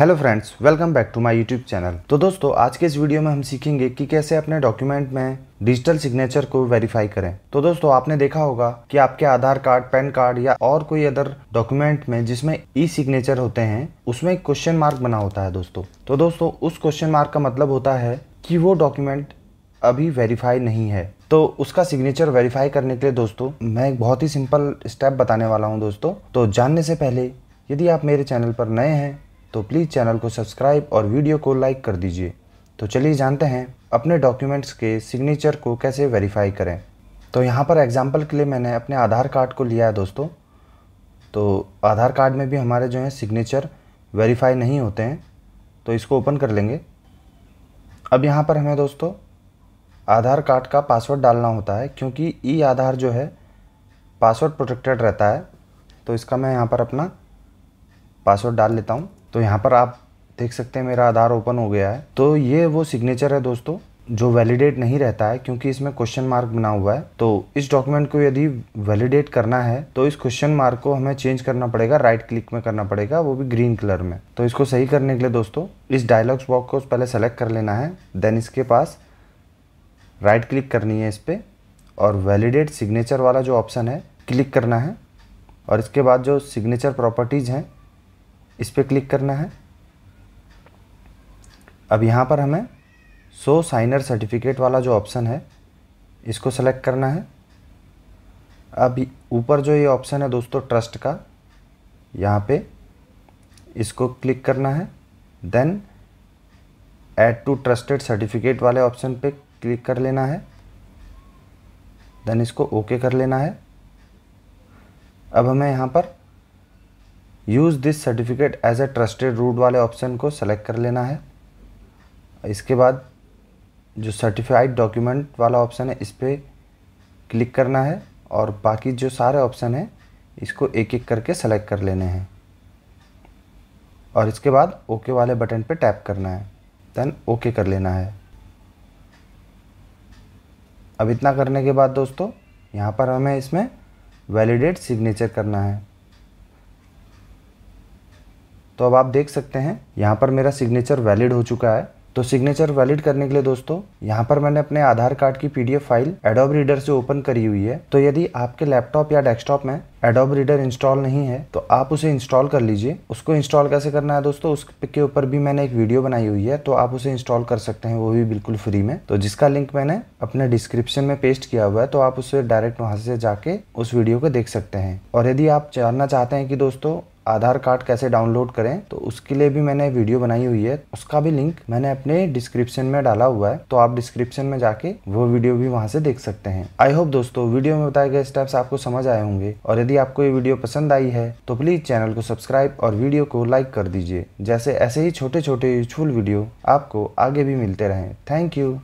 hello friends welcome back to my YouTube channel तो दोस्तों आज के इस वीडियो में हम सीखेंगे कि कैसे अपने डॉक्यूमेंट में डिजिटल सिग्नेचर को वेरीफाई करें तो दोस्तों आपने देखा होगा कि आपके आधार कार्ड पैन कार्ड या और कोई अदर डॉक्यूमेंट में जिसमें ई सिग्नेचर होते हैं उसमें क्वेश्चन मार्क बना होता है दोस्तों तो दोस्तों उस क्वेश्चन मार्क का मतलब होता है कि वो डॉक्यूमेंट अभी वेरीफाई नहीं है तो उसका सिग्नेचर वेरीफाई करने के लिए दोस्तों मैं एक बहुत ही सिंपल स्टेप बताने वाला हूँ दोस्तों तो जानने से पहले यदि आप मेरे चैनल पर नए हैं तो प्लीज़ चैनल को सब्सक्राइब और वीडियो को लाइक कर दीजिए तो चलिए जानते हैं अपने डॉक्यूमेंट्स के सिग्नेचर को कैसे वेरीफाई करें तो यहाँ पर एग्जाम्पल के लिए मैंने अपने आधार कार्ड को लिया है दोस्तों तो आधार कार्ड में भी हमारे जो हैं सिग्नेचर वेरीफाई नहीं होते हैं तो इसको ओपन कर लेंगे अब यहाँ पर हमें दोस्तों आधार कार्ड का पासवर्ड डालना होता है क्योंकि ई आधार जो है पासवर्ड प्रोटेक्टेड रहता है तो इसका मैं यहाँ पर अपना पासवर्ड डाल लेता हूँ तो यहाँ पर आप देख सकते हैं मेरा आधार ओपन हो गया है तो ये वो सिग्नेचर है दोस्तों जो वैलिडेट नहीं रहता है क्योंकि इसमें क्वेश्चन मार्क बना हुआ है तो इस डॉक्यूमेंट को यदि वैलिडेट करना है तो इस क्वेश्चन मार्क को हमें चेंज करना पड़ेगा राइट क्लिक में करना पड़ेगा वो भी ग्रीन कलर में तो इसको सही करने के लिए दोस्तों इस डायलॉग्स बॉक्स को पहले सेलेक्ट कर लेना है देन इसके पास राइट क्लिक करनी है इस पर और वैलिडेट सिग्नेचर वाला जो ऑप्शन है क्लिक करना है और इसके बाद जो सिग्नेचर प्रॉपर्टीज़ हैं इस पर क्लिक करना है अब यहाँ पर हमें सो साइनर सर्टिफिकेट वाला जो ऑप्शन है इसको सेलेक्ट करना है अब ऊपर जो ये ऑप्शन है दोस्तों ट्रस्ट का यहाँ पे इसको क्लिक करना है then add to trusted certificate वाले ऑप्शन पे क्लिक कर लेना है देन इसको ओके कर लेना है अब हमें यहाँ पर use this certificate as a trusted root वाले ऑप्शन को सेलेक्ट कर लेना है इसके बाद जो सर्टिफाइड डॉक्यूमेंट वाला ऑप्शन है इस पर क्लिक करना है और बाकी जो सारे ऑप्शन हैं इसको एक एक करके सेलेक्ट कर लेने हैं और इसके बाद ओके वाले बटन पे टैप करना है देन ओके कर लेना है अब इतना करने के बाद दोस्तों यहाँ पर हमें इसमें वैलिडेट सिग्नेचर करना है तो अब आप देख सकते हैं यहाँ पर मेरा सिग्नेचर वैलिड हो चुका है तो सिग्नेचर वैलिड करने के लिए दोस्तों यहाँ पर मैंने अपने आधार कार्ड की पीडीएफ फाइल एडोब रीडर से ओपन करी हुई है तो यदि आपके लैपटॉप या डेस्कटॉप में एडोब रीडर इंस्टॉल नहीं है तो आप उसे इंस्टॉल कर लीजिए उसको इंस्टॉल कैसे करना है दोस्तों के ऊपर भी मैंने एक वीडियो बनाई हुई है तो आप उसे इंस्टॉल कर सकते हैं वो भी बिल्कुल फ्री में तो जिसका लिंक मैंने अपने डिस्क्रिप्शन में पेस्ट किया हुआ है तो आप उसे डायरेक्ट वहां से जाके उस वीडियो को देख सकते हैं और यदि आप जानना चाहते हैं कि दोस्तों आधार कार्ड कैसे डाउनलोड करें तो उसके लिए भी मैंने वीडियो बनाई हुई है उसका भी लिंक मैंने अपने डिस्क्रिप्शन में डाला हुआ है तो आप डिस्क्रिप्शन में जाके वो वीडियो भी वहाँ से देख सकते हैं आई होप दोस्तों वीडियो में बताए गए स्टेप्स आपको समझ आए होंगे और यदि आपको ये वीडियो पसंद आई है तो प्लीज चैनल को सब्सक्राइब और वीडियो को लाइक कर दीजिए जैसे ऐसे ही छोटे छोटे यूजफुल वीडियो आपको आगे भी मिलते रहे थैंक यू